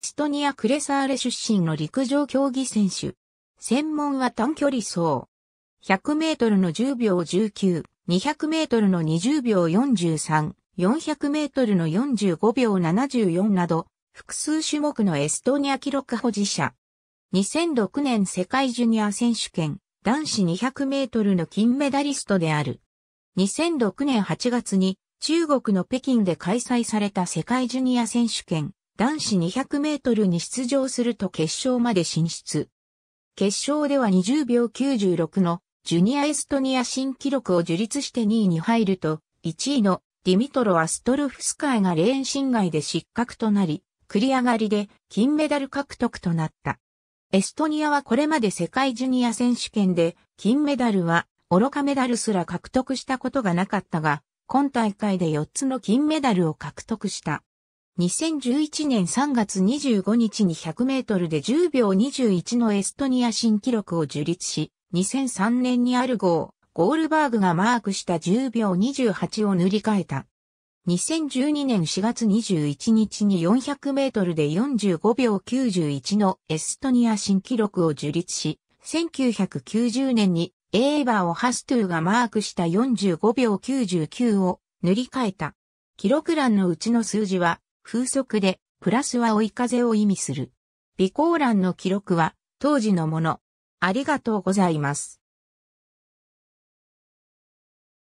ストニア・クレサーレ出身の陸上競技選手。専門は短距離走。100メートルの10秒19、200メートルの20秒43、400メートルの45秒74など、複数種目のエストニア記録保持者。2006年世界ジュニア選手権、男子200メートルの金メダリストである。2006年8月に中国の北京で開催された世界ジュニア選手権男子200メートルに出場すると決勝まで進出。決勝では20秒96のジュニアエストニア新記録を樹立して2位に入ると、1位のディミトロ・アストルフスカイがレーン侵害で失格となり、繰り上がりで金メダル獲得となった。エストニアはこれまで世界ジュニア選手権で金メダルは愚かメダルすら獲得したことがなかったが、今大会で4つの金メダルを獲得した。2011年3月25日に100メートルで10秒21のエストニア新記録を樹立し、2003年にアルゴー、ゴールバーグがマークした10秒28を塗り替えた。2012年4月21日に400メートルで45秒91のエストニア新記録を樹立し、1990年にエーバーをハストゥーがマークした45秒99を塗り替えた。記録欄のうちの数字は風速で、プラスは追い風を意味する。備考欄の記録は当時のもの。ありがとうございます。